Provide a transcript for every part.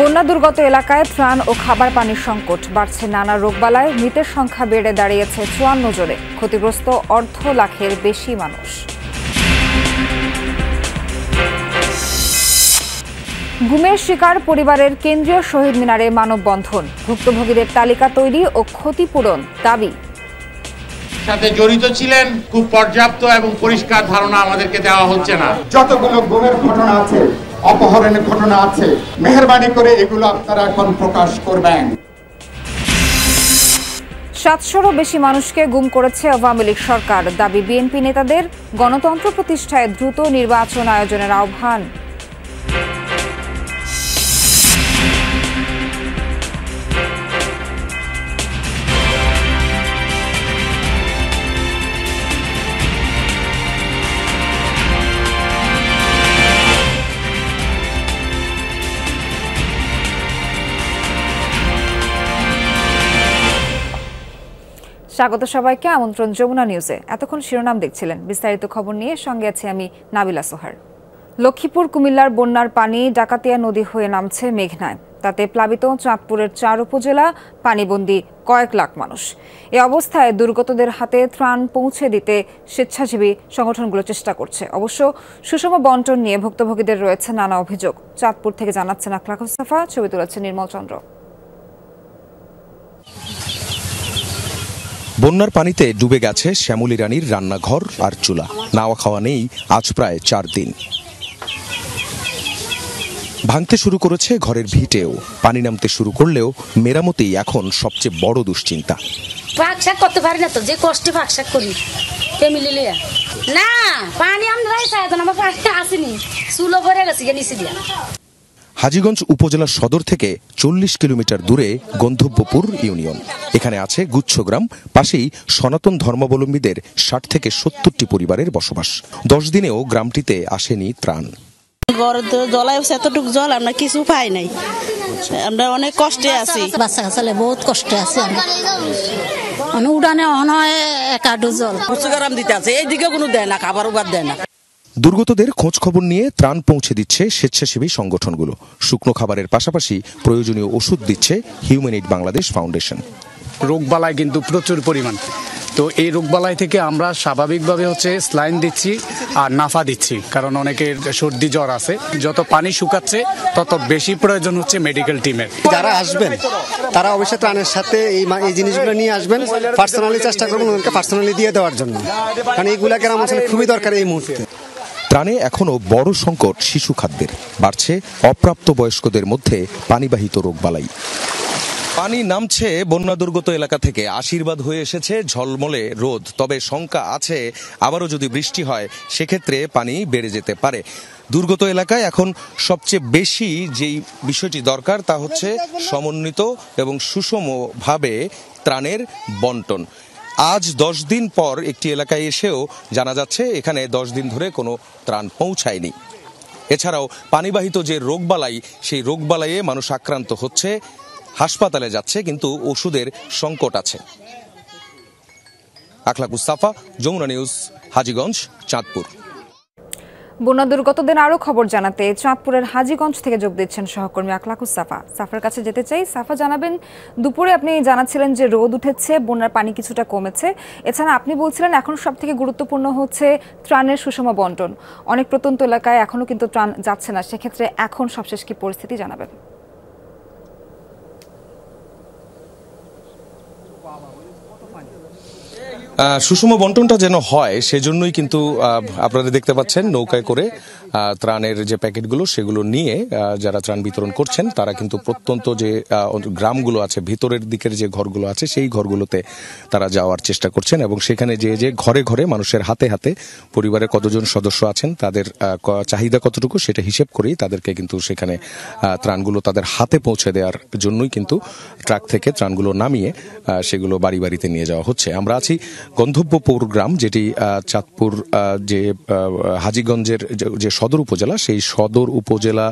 বন্যা দুর্গত এলাকায় ত্রাণ ও খাবার পানির সংকট বাড়ছে নানা রোগবালায় মৃতের সংখ্যা বেড়ে দাঁড়িয়েছে চুয়ান্ন জনে ক্ষতিগ্রস্ত অর্ধ লাখের বেশি মানুষ গুমের শিকার পরিবারের কেন্দ্রীয় শহীদ মিনারে মানববন্ধন ভুক্তভোগীদের তালিকা তৈরি ও ক্ষতিপূরণ দাবি সাথে জড়িত ছিলেন খুব পর্যাপ্ত এবং পরিষ্কার ধারণা আমাদেরকে দেওয়া হচ্ছে না যতগুলো গুমের ঘটনা আছে অপহরণের ঘটনা আছে মেহরবানি করে এগুলো আপনারা এখন প্রকাশ করবেন সাতশোরও বেশি মানুষকে গুম করেছে আওয়ামী লীগ সরকার দাবি বিএনপি নেতাদের গণতন্ত্র প্রতিষ্ঠায় দ্রুত নির্বাচন আয়োজনের আহ্বান স্বাগত সবাইকে আমন্ত্রণ যমুনা নিউজে এতক্ষণ শিরোনাম দেখছিলেন বিস্তারিত খবর নিয়ে সঙ্গে আছি আমি নাবিলা সোহার লক্ষ্মীপুর কুমিল্লার বন্যার পানি ডাকাতিয়া নদী হয়ে নামছে মেঘনায় তাতে প্লাবিত চাঁদপুরের চার উপজেলা পানিবন্দী কয়েক লাখ মানুষ এ অবস্থায় দুর্গতদের হাতে ত্রাণ পৌঁছে দিতে স্বেচ্ছাসেবী সংগঠনগুলো চেষ্টা করছে অবশ্য সুষম বন্টন নিয়ে ভুক্তভোগীদের রয়েছে নানা অভিযোগ চাঁদপুর থেকে জানাচ্ছেন আখলাক ছবি তুলেছে নির্মল চন্দ্র বন্যার পানিতে ডুবে গেছে শ্যামলী রানীর রান্নাঘর আর চুলা নাওয়া খাওয়া নেই আজ প্রায় চার দিন ভাঙতে শুরু করেছে ঘরের ভিটেও পানি নামতে শুরু করলেও মেরামতি এখন সবচেয়ে বড় দুশ্চিন্তা শাক করতে পারি না তো যে কষ্টে শাক করি ফ্যামিলি লিয়া না পানি আমরা চাই না আমার পানি আসেনি চুলো ভরে গেছে নিচে দিয়া হাজিগঞ্জ উপজেলা সদর থেকে চল্লিশ কিলোমিটার দূরে গন্ধব্যপুর ইউনিয়ন এখানে আছে গুচ্ছগ্রাম পাশেই সনাতন ধর্মাবলম্বীদের ষাট থেকে সত্তরটি পরিবারের বসবাস দশ দিনেও গ্রামটিতে আসেনি ত্রাণ জলায় এতটুকু জল আমরা কিছু পাই নাই আমরা অনেক কষ্টে আছি বহুত কষ্টে আছি আমরা মানে উড়ানে অন হয় জল দিতে আছে এইদিকে কোনো দেয় না খাবার উবার দেয় না দুর্গতদের খোঁজ খবর নিয়ে ত্রাণ পৌঁছে দিচ্ছে স্বেচ্ছাসেবী সংগঠনগুলো শুকনো খাবারের পাশাপাশি প্রয়োজনীয় ওষুধ দিচ্ছে হিউম্যান এইড বাংলাদেশ ফাউন্ডেশন রোগবালায় কিন্তু প্রচুর পরিমাণ তো এই রোগবালাই থেকে আমরা স্বাভাবিকভাবে হচ্ছে স্লাইন দিচ্ছি আর নাফা দিচ্ছি কারণ অনেকের সর্দি জ্বর আছে যত পানি শুকাচ্ছে তত বেশি প্রয়োজন হচ্ছে মেডিকেল টিমের যারা আসবেন তারা অবশ্যই ত্রাণের সাথে এই এই জিনিসগুলো নিয়ে আসবেন পার্সোনালি চেষ্টা করবেন ওদেরকে পার্সোনালি দিয়ে দেওয়ার জন্য কারণ এইগুলাকে আমার খুবই দরকার এই মুহূর্তে ত্রাণে এখনও বড় সংকট শিশু খাদ্যের বাড়ছে অপ্রাপ্ত বয়স্কদের মধ্যে পানিবাহিত রোগবালাই পানি নামছে বন্যা দুর্গত এলাকা থেকে আশীর্বাদ হয়ে এসেছে ঝলমলে রোদ তবে শঙ্কা আছে আবারও যদি বৃষ্টি হয় সেক্ষেত্রে পানি বেড়ে যেতে পারে দুর্গত এলাকায় এখন সবচেয়ে বেশি যেই বিষয়টি দরকার তা হচ্ছে সমন্বিত এবং সুষমভাবে ত্রাণের বন্টন আজ দশ দিন পর একটি এলাকায় এসেও জানা যাচ্ছে এখানে দশ দিন ধরে কোনো ত্রাণ পৌঁছায়নি এছাড়াও পানিবাহিত যে রোগবালাই সেই রোগবালাইয়ে মানুষ আক্রান্ত হচ্ছে হাসপাতালে যাচ্ছে কিন্তু ওষুধের সংকট আছে আখলাকুস্তাফা যমুনা নিউজ হাজিগঞ্জ চাঁদপুর বন্যা দুর্গতদের আরও খবর জানাতে চাঁদপুরের হাজিগঞ্জ থেকে যোগ দিচ্ছেন সহকর্মী আখলাকু সাফা সাফার কাছে যেতে চাই সাফা জানাবেন দুপুরে আপনি জানাচ্ছিলেন যে রোদ উঠেছে বন্যার পানি কিছুটা কমেছে এছাড়া আপনি বলছিলেন এখন সব থেকে গুরুত্বপূর্ণ হচ্ছে ত্রাণের সুষম বন্টন অনেক প্রত্যন্ত এলাকায় এখনও কিন্তু ত্রাণ যাচ্ছে না সেক্ষেত্রে এখন সবশেষ কি পরিস্থিতি জানাবেন সুষম বন্টনটা যেন হয় সেজন্যই কিন্তু আপনারা দেখতে পাচ্ছেন নৌকায় করে ত্রাণের যে প্যাকেটগুলো সেগুলো নিয়ে যারা ত্রাণ বিতরণ করছেন তারা কিন্তু প্রত্যন্ত যে গ্রামগুলো আছে ভিতরের দিকের যে ঘরগুলো আছে সেই ঘরগুলোতে তারা যাওয়ার চেষ্টা করছেন এবং সেখানে যে যে ঘরে ঘরে মানুষের হাতে হাতে পরিবারে কতজন সদস্য আছেন তাদের চাহিদা কতটুকু সেটা হিসেব করেই তাদেরকে কিন্তু সেখানে ত্রাণগুলো তাদের হাতে পৌঁছে দেওয়ার জন্যই কিন্তু ট্রাক থেকে ত্রাণগুলো নামিয়ে সেগুলো বাড়ি বাড়িতে নিয়ে যাওয়া হচ্ছে আমরা আছি গন্ধব্যপুর গ্রাম যেটি চাঁদপুর যে হাজিগঞ্জের যে সদর উপজেলা সেই সদর উপজেলা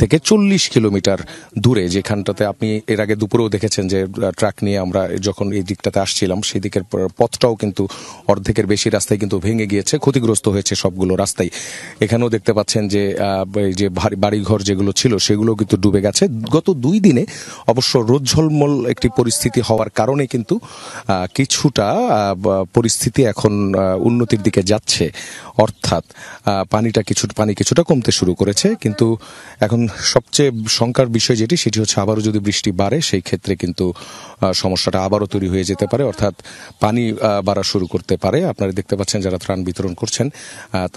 থেকে চল্লিশ কিলোমিটার দূরে যেখানটাতে আপনি এর আগে দুপুরেও দেখেছেন যে ট্রাক নিয়ে আমরা যখন এই দিকটাতে আসছিলাম সেই দিকের পথটাও কিন্তু অর্ধেকের বেশি রাস্তায় কিন্তু ভেঙে গিয়েছে ক্ষতিগ্রস্ত হয়েছে সবগুলো রাস্তাই এখানেও দেখতে পাচ্ছেন যে যে বাড়িঘর যেগুলো ছিল সেগুলো কিন্তু ডুবে গেছে গত দুই দিনে অবশ্য রোদ ঝলমল একটি পরিস্থিতি হওয়ার কারণে কিন্তু কিছুটা পরিস্থিতি এখন উন্নতির দিকে যাচ্ছে অর্থাৎ পানিটা কিছু পানি কিছুটা কমতে শুরু করেছে কিন্তু এখন সবচেয়ে শঙ্কার বিষয় যেটি সেটি হচ্ছে আবারও যদি বৃষ্টি বাড়ে সেই ক্ষেত্রে কিন্তু সমস্যাটা আবারও তৈরি হয়ে যেতে পারে অর্থাৎ পানি বাড়া শুরু করতে পারে আপনারা দেখতে পাচ্ছেন যারা ত্রাণ বিতরণ করছেন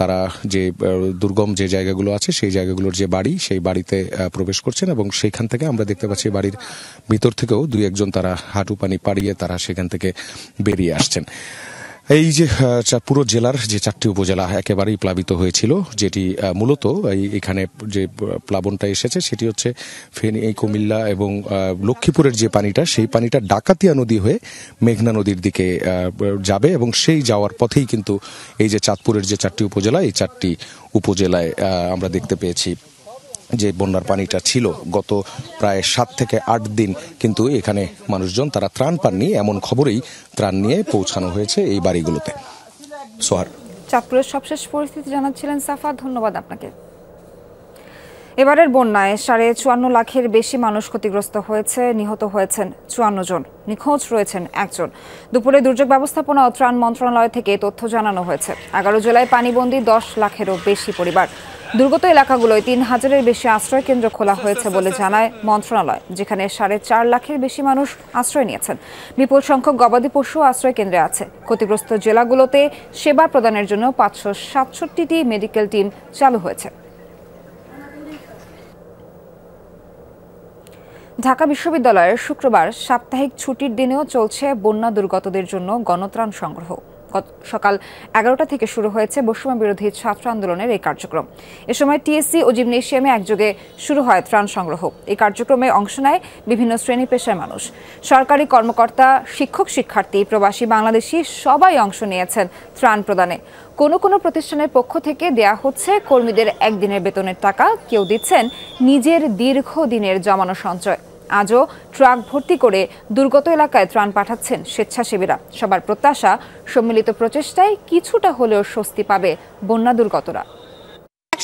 তারা যে দুর্গম যে জায়গাগুলো আছে সেই জায়গাগুলোর যে বাড়ি সেই বাড়িতে প্রবেশ করছেন এবং সেইখান থেকে আমরা দেখতে পাচ্ছি বাড়ির ভিতর থেকেও দুই একজন তারা হাঁটু পানি পাড়িয়ে তারা সেখান থেকে বেরিয়ে আসছেন এই যে পুরো জেলার যে চারটি উপজেলা একেবারেই প্লাবিত হয়েছিল যেটি মূলত এখানে যে প্লাবনটা এসেছে সেটি হচ্ছে ফেনী কুমিল্লা এবং লক্ষ্মীপুরের যে পানিটা সেই পানিটা ডাকাতিয়া নদী হয়ে মেঘনা নদীর দিকে যাবে এবং সেই যাওয়ার পথেই কিন্তু এই যে চাঁদপুরের যে চারটি উপজেলা এই চারটি উপজেলায় আমরা দেখতে পেয়েছি যে বন্যার পানিটা ছিল গত প্রায় সাত থেকে আট দিন কিন্তু এখানে মানুষজন তারা ত্রাণ পাননি এমন খবরেই ত্রাণ নিয়ে পৌঁছানো হয়েছে এই বাড়িগুলোতে সোহার চাঁদপুরের সবশেষ পরিস্থিতি জানাচ্ছিলেন সাফা ধন্যবাদ আপনাকে এবারের বন্যায় সাড়ে চুয়ান্ন লাখের বেশি মানুষ ক্ষতিগ্রস্ত হয়েছে নিহত হয়েছেন চুয়ান্ন জন নিখোঁজ রয়েছেন একজন দুপুরে দুর্যোগ ব্যবস্থাপনা ও ত্রাণ মন্ত্রণালয় থেকে তথ্য জানানো হয়েছে এগারো জেলায় পানিবন্দী দশ লাখেরও বেশি পরিবার দুর্গত এলাকাগুলোয় তিন হাজারের বেশি আশ্রয় কেন্দ্র খোলা হয়েছে বলে জানায় মন্ত্রণালয় যেখানে সাড়ে চার লাখের বেশি মানুষ আশ্রয় নিয়েছেন বিপুল সংখ্যক গবাদি পশু আশ্রয় কেন্দ্রে আছে ক্ষতিগ্রস্ত জেলাগুলোতে সেবা প্রদানের জন্য পাঁচশো সাতষট্টিটি মেডিকেল টিম চালু হয়েছে ঢাকা বিশ্ববিদ্যালয়ের শুক্রবার সাপ্তাহিক ছুটির দিনেও চলছে বন্যা দুর্গতদের জন্য গণত্রাণ সংগ্রহ সকাল এগারোটা থেকে শুরু হয়েছে বসুমা বিরোধী ছাত্র আন্দোলনের এই কার্যক্রম এ সময় টিএসসি ও জিমনেশিয়ামে একযোগে শুরু হয় ত্রাণ সংগ্রহ এই কার্যক্রমে অংশ নেয় বিভিন্ন শ্রেণী পেশার মানুষ সরকারি কর্মকর্তা শিক্ষক শিক্ষার্থী প্রবাসী বাংলাদেশি সবাই অংশ নিয়েছেন ত্রাণ প্রদানে কোনো কোনো প্রতিষ্ঠানের পক্ষ থেকে দেয়া হচ্ছে কর্মীদের একদিনের বেতনের টাকা কেউ দিচ্ছেন নিজের দীর্ঘ দিনের জমানো সঞ্চয় আজও ট্রাক ভর্তি করে দুর্গত এলাকায় ত্রাণ পাঠাচ্ছেন স্বেচ্ছাসেবীরা সবার প্রত্যাশা সম্মিলিত প্রচেষ্টায় কিছুটা হলেও স্বস্তি পাবে বন্যা দুর্গতরা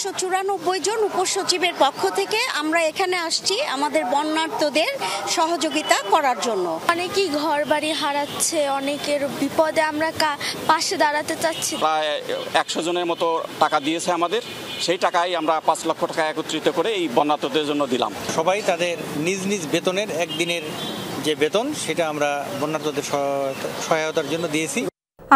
একশো চুরানব্বই জন উপসচিবের পক্ষ থেকে আমরা এখানে আসছি আমাদের বন্যার্থদের সহযোগিতা করার জন্য অনেকেই ঘর বাড়ি হারাচ্ছে অনেকের বিপদে আমরা পাশে দাঁড়াতে চাচ্ছি প্রায় একশো জনের মতো টাকা দিয়েছে আমাদের সেই টাকাই আমরা পাঁচ লক্ষ টাকা একত্রিত করে এই বন্যার্থদের জন্য দিলাম সবাই তাদের নিজ নিজ বেতনের একদিনের যে বেতন সেটা আমরা বন্যার্থদের সহায়তার জন্য দিয়েছি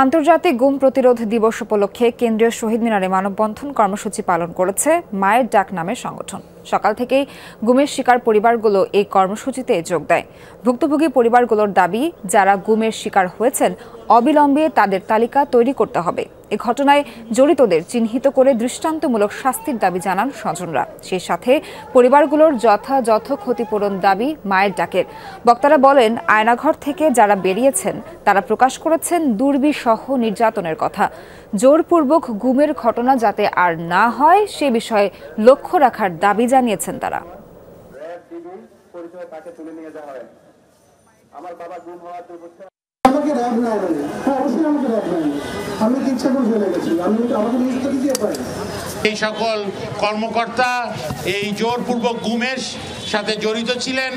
আন্তর্জাতিক গুম প্রতিরোধ দিবস উপলক্ষে কেন্দ্রীয় শহীদ মিনারে মানববন্ধন কর্মসূচি পালন করেছে মায়ের ডাক নামের সংগঠন সকাল থেকেই গুমের শিকার পরিবারগুলো এই কর্মসূচিতে যোগ দেয় ভুক্তভোগী পরিবারগুলোর দাবি যারা গুমের শিকার হয়েছেন অবিলম্বে তাদের তালিকা তৈরি করতে হবে এ ঘটনায় জড়িতদের চিহ্নিত করে দৃষ্টান্তমূলক শাস্তির দাবি জানান স্বজনরা সেই সাথে পরিবারগুলোর যথাযথ ক্ষতিপূরণ দাবি মায়ের ডাকের বক্তারা বলেন আয়নাঘর থেকে যারা বেরিয়েছেন তারা প্রকাশ করেছেন দুর্বিসহ নির্যাতনের কথা জোরপূর্বক গুমের ঘটনা যাতে আর না হয় সে বিষয়ে লক্ষ্য রাখার দাবি জানিয়েছেন তারা হ্যাঁ, এই সকল কর্মকর্তা এই জোরপূর্বক গুমের সাথে জড়িত ছিলেন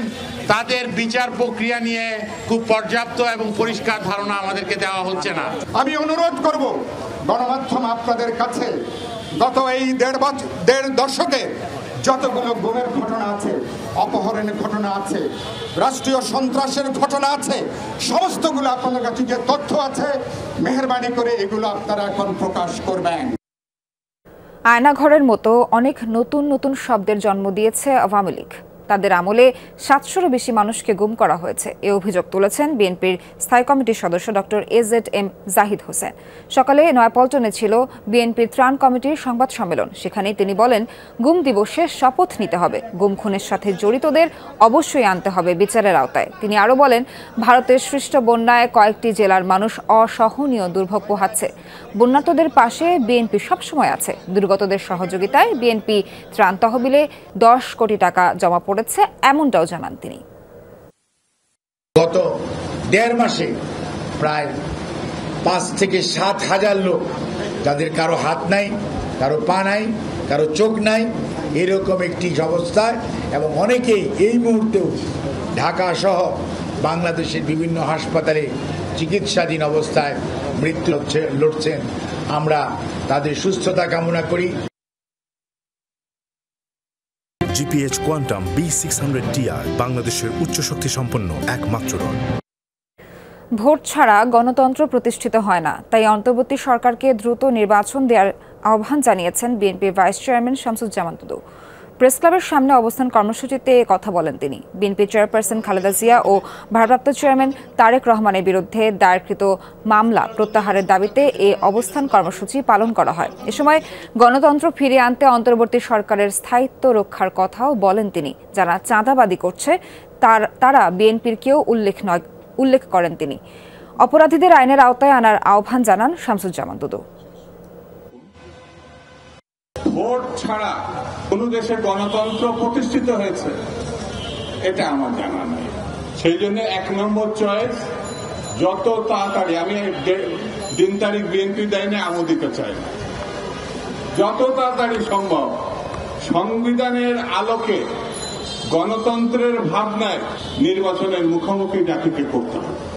তাদের বিচার প্রক্রিয়া নিয়ে খুব পর্যাপ্ত এবং পরিষ্কার ধারণা আমাদেরকে দেওয়া হচ্ছে না আমি অনুরোধ করব গণমাধ্যম আপনাদের কাছে গত এই দেড় বছর দেড় দশকে যতগুলো গুমের ঘটনা আছে অপহরণের ঘটনা আছে রাষ্ট্রীয় সন্ত্রাসের ঘটনা আছে সমস্তগুলো আপনাদের কাছে যে তথ্য আছে মেহরবানি করে এগুলো আপনারা এখন প্রকাশ করবেন আয়নাঘরের মতো অনেক নতুন নতুন শব্দের জন্ম দিয়েছে আওয়ামী লীগ তাদের আমলে সাতশোরও বেশি মানুষকে গুম করা হয়েছে এ অভিযোগ তুলেছেন বিএনপির স্থায়ী কমিটির সদস্য doctor AZ M Zahid Hossain সকালে নয়াপল্টনে ছিল বিএনপির ত্রাণ কমিটির সংবাদ সম্মেলন সেখানে তিনি বলেন গুম দিবসে শপথ নিতে হবে গুম খুনের সাথে জড়িতদের অবশ্যই আনতে হবে বিচারের আওতায় তিনি আরও বলেন ভারতের সৃষ্ট বন্যায় কয়েকটি জেলার মানুষ অসহনীয় দুর্ভোগ পোহাচ্ছে বন্যাতদের পাশে বিএনপি সবসময় আছে দুর্গতদের সহযোগিতায় বিএনপি ত্রাণ তহবিলে দশ কোটি টাকা জমা পড়ে করেছে এমনটাও জানান তিনি গত দেড় মাসে প্রায় পাঁচ থেকে সাত হাজার লোক যাদের কারো হাত নাই কারো পা নাই কারো চোখ নাই এরকম একটি অবস্থায় এবং অনেকেই এই মুহূর্তেও ঢাকা সহ বাংলাদেশের বিভিন্ন হাসপাতালে চিকিৎসাধীন অবস্থায় মৃত্যু লড়ছেন আমরা তাদের সুস্থতা কামনা করি GPH quantum B six TR বাংলাদেশের উচ্চ শক্তি সম্পন্ন একমাত্র রড ভোট ছাড়া গণতন্ত্র প্রতিষ্ঠিত হয় না তাই অন্তর্বর্তী সরকারকে দ্রুত নির্বাচন দেওয়ার আহ্বান জানিয়েছেন BNP vice chairman Shamsuzzaman Dudu press ক্লাবের সামনে অবস্থান কর্মসূচিতে কথা বলেন তিনি বিএনপি চেয়ারপারসন খালেদা জিয়া ও ভারপ্রাপ্ত চেয়ারম্যান তারেক রহমানের বিরুদ্ধে দায়েরকৃত মামলা প্রত্যাহারের দাবিতে এই অবস্থান কর্মসূচি পালন করা হয় এ সময় গণতন্ত্র ফিরে আনতে অন্তর্বর্তী সরকারের স্থায়িত্ব রক্ষার কথাও বলেন তিনি যারা চাঁদাবাদী করছে তার তারা বিএনপির কেউ উল্লেখ নয় উল্লেখ করেন তিনি অপরাধীদের আইনের আওতায় আনার আহ্বান জানান শামসুজ্জামান দুদু ছাড়া কোন দেশে গণতন্ত্র প্রতিষ্ঠিত হয়েছে এটা আমার জানা নেই সেই জন্য এক নম্বর চয়েস যত তাড়াতাড়ি আমি দিন তারিখ বিএনপি দেয়নি আমোদিত চাই যত তাড়াতাড়ি সম্ভব সংবিধানের আলোকে গণতন্ত্রের ভাবনায় নির্বাচনের মুখোমুখি জাতিকে করতে হবে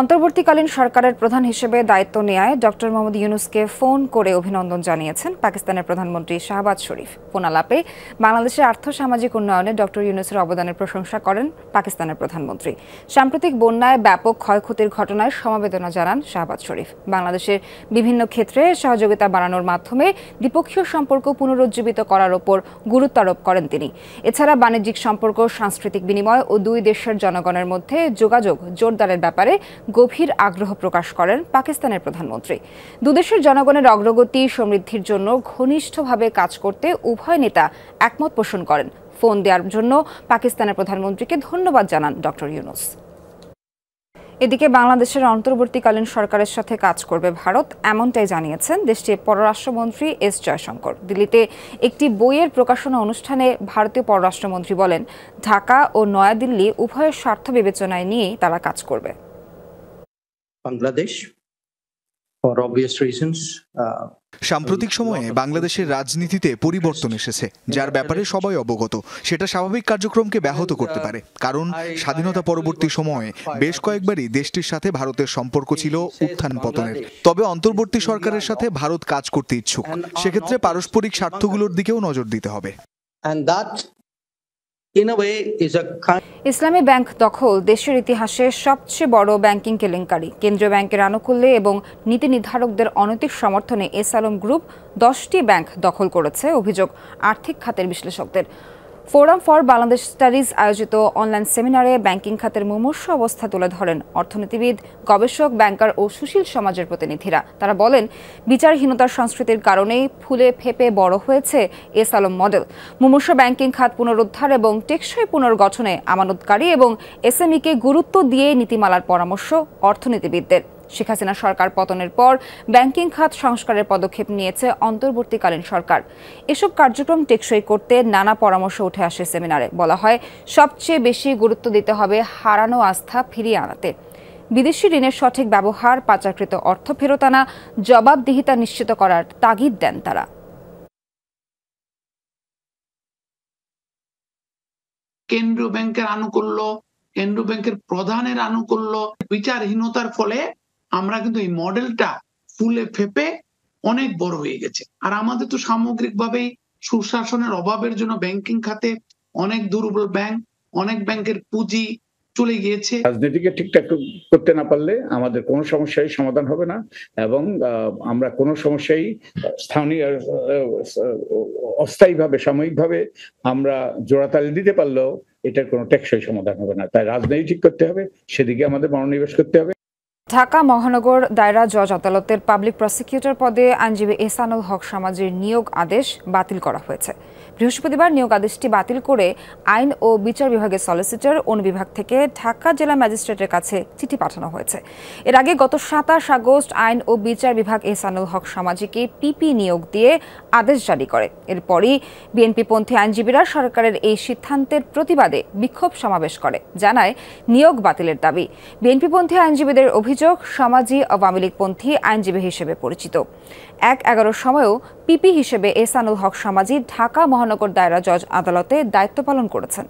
অন্তর্বর্তীকালীন সরকারের প্রধান হিসেবে দায়িত্ব নেয় ডক্টর মোহাম্মদ ইউনুসকে ফোন করে অভিনন্দন জানিয়েছেন পাকিস্তানের প্রধানমন্ত্রী শাহবাজ শরীফ ফোনালাপে বাংলাদেশের আর্থ সামাজিক উন্নয়নে ডক্টর ইউনুসের অবদানের প্রশংসা করেন পাকিস্তানের প্রধানমন্ত্রী সাম্প্রতিক বন্যায় ব্যাপক ক্ষয়ক্ষতির ঘটনায় সমবেদনা জানান শাহবাজ শরীফ বাংলাদেশের বিভিন্ন ক্ষেত্রে সহযোগিতা বাড়ানোর মাধ্যমে দ্বিপক্ষীয় সম্পর্ক পুনরুজ্জীবিত করার ওপর গুরুত্ব আরোপ করেন তিনি এছাড়া বাণিজ্যিক সম্পর্ক সাংস্কৃতিক বিনিময় ও দুই দেশের জনগণের মধ্যে যোগাযোগ জোরদারের ব্যাপারে গভীর আগ্রহ প্রকাশ করেন পাকিস্তানের প্রধানমন্ত্রী দুদেশের জনগণের অগ্রগতি সমৃদ্ধির জন্য ঘনিষ্ঠভাবে কাজ করতে উভয় নেতা একমত পোষণ করেন ফোন দেওয়ার জন্য পাকিস্তানের প্রধানমন্ত্রীকে ধন্যবাদ জানান ডক্টর ইউনুস এদিকে বাংলাদেশের অন্তর্বর্তীকালীন সরকারের সাথে কাজ করবে ভারত এমনটাই জানিয়েছেন দেশটির পররাষ্ট্রমন্ত্রী এস জয়শঙ্কর দিল্লিতে একটি বইয়ের প্রকাশনা অনুষ্ঠানে ভারতীয় পররাষ্ট্রমন্ত্রী বলেন ঢাকা ও নয়াদিল্লি উভয়ের স্বার্থ বিবেচনায় নিয়েই তারা কাজ করবে বাংলাদেশ ফর অবভিয়াস রিজনস সাম্প্রতিক সময়ে বাংলাদেশের রাজনীতিতে পরিবর্তন এসেছে যার ব্যাপারে সবাই অবগত সেটা স্বাভাবিক কার্যক্রমকে ব্যাহত করতে uh, পারে কারণ স্বাধীনতা পরবর্তী সময়ে বেশ কয়েকবারই দেশটির সাথে ভারতের সম্পর্ক ছিল উত্থান পতনের তবে অন্তর্বর্তী সরকারের সাথে ভারত কাজ করতে ইচ্ছুক uh, সেক্ষেত্রে পারস্পরিক স্বার্থগুলোর দিকেও নজর দিতে হবে ইসলামী ব্যাংক দখল দেশের ইতিহাসে সবচেয়ে বড় ব্যাংকিং কেলেঙ্কারি কেন্দ্রীয় ব্যাংকের আনুকূল্যে এবং নীতি নির্ধারকদের অনৈতিক সমর্থনে এস আলম গ্রুপ দশটি ব্যাংক দখল করেছে অভিযোগ আর্থিক খাতের বিশ্লেষকদের ফোরাম ফর বাংলাদেশ স্টাডিজ আয়োজিত অনলাইন সেমিনারে ব্যাংকিং খাতের মুমূর্ষ অবস্থা তুলে ধরেন অর্থনীতিবিদ গবেষক ব্যাংকার ও সুশীল সমাজের প্রতিনিধিরা তারা বলেন বিচারহীনতার সংস্কৃতির কারণেই ফুলে ফেপে বড় হয়েছে এস আলম মডেল মুমূর্ষ ব্যাংকিং খাত পুনরুদ্ধার এবং টেকসই পুনর্গঠনে আমানতকারী এবং এসএমইকে গুরুত্ব দিয়ে নীতিমালার পরামর্শ অর্থনীতিবিদদের শেখ হাসিনা সরকার পতনের পর ব্যাংকিং খাত সংস্কারের পদক্ষেপ নিয়েছে অন্তর্বর্তীকালীন সরকার এসব কার্যক্রম টেকসই করতে নানা পরামর্শ উঠে আসে সেমিনারে বলা হয় সবচেয়ে বেশি গুরুত্ব দিতে হবে হারানো আস্থা ফিরিয়ে আনাতে বিদেশি ঋণের সঠিক ব্যবহার পাচারকৃত অর্থ ফেরত আনা জবাবদিহিতা নিশ্চিত করার তাগিদ দেন তারা কেন্দ্রীয় ব্যাংকের আনুকূল্য কেন্দ্রীয় ব্যাংকের প্রধানের আনুকূল্য বিচারহীনতার ফলে আমরা কিন্তু এই মডেলটা ফুলে ফেপে অনেক বড় হয়ে গেছে আর আমাদের তো সামগ্রিকভাবেই সুশাসনের অভাবের জন্য ব্যাংকিং খাতে অনেক দুর্বল ব্যাংক অনেক ব্যাংকের পুঁজি চলে গিয়েছে রাজনীতিকে ঠিকঠাক করতে না পারলে আমাদের কোনো সমস্যাই সমাধান হবে না এবং আমরা কোনো সমস্যাই স্থানীয় অস্থায়ীভাবে সাময়িকভাবে আমরা জোড়াতালি দিতে পারলেও এটার কোনো টেকসই সমাধান হবে না তাই রাজনীতি ঠিক করতে হবে সেদিকে আমাদের মনোনিবেশ করতে হবে ঢাকা মহানগর দায়রা জজ আদালতের পাবলিক প্রসিকিউটর পদে আইনজীবী এসানুল হক সমাজের নিয়োগ আদেশ বাতিল করা হয়েছে বৃহস্পতিবার নিয়োগ আদেশটি বাতিল করে আইন ও বিচার বিভাগের সলিসিটর অনুবিভাগ থেকে ঢাকা জেলা ম্যাজিস্ট্রেটের কাছে চিঠি পাঠানো হয়েছে এর আগে গত সাতাশ আগস্ট আইন ও বিচার বিভাগ এসানুল হক সমাজিকে পিপি নিয়োগ দিয়ে আদেশ জারি করে এরপরই বিএনপিপন্থী আইনজীবীরা সরকারের এই সিদ্ধান্তের প্রতিবাদে বিক্ষোভ সমাবেশ করে জানায় নিয়োগ বাতিলের দাবি বিএনপিপন্থী আইনজীবীদের অভিযোগ আয়োজক সমাজি আওয়ামী লীগপন্থী আইনজীবী হিসেবে পরিচিত এক এগারো সময়ও পিপি হিসেবে এসানুল হক সমাজি ঢাকা মহানগর দায়রা জজ আদালতে দায়িত্ব পালন করেছেন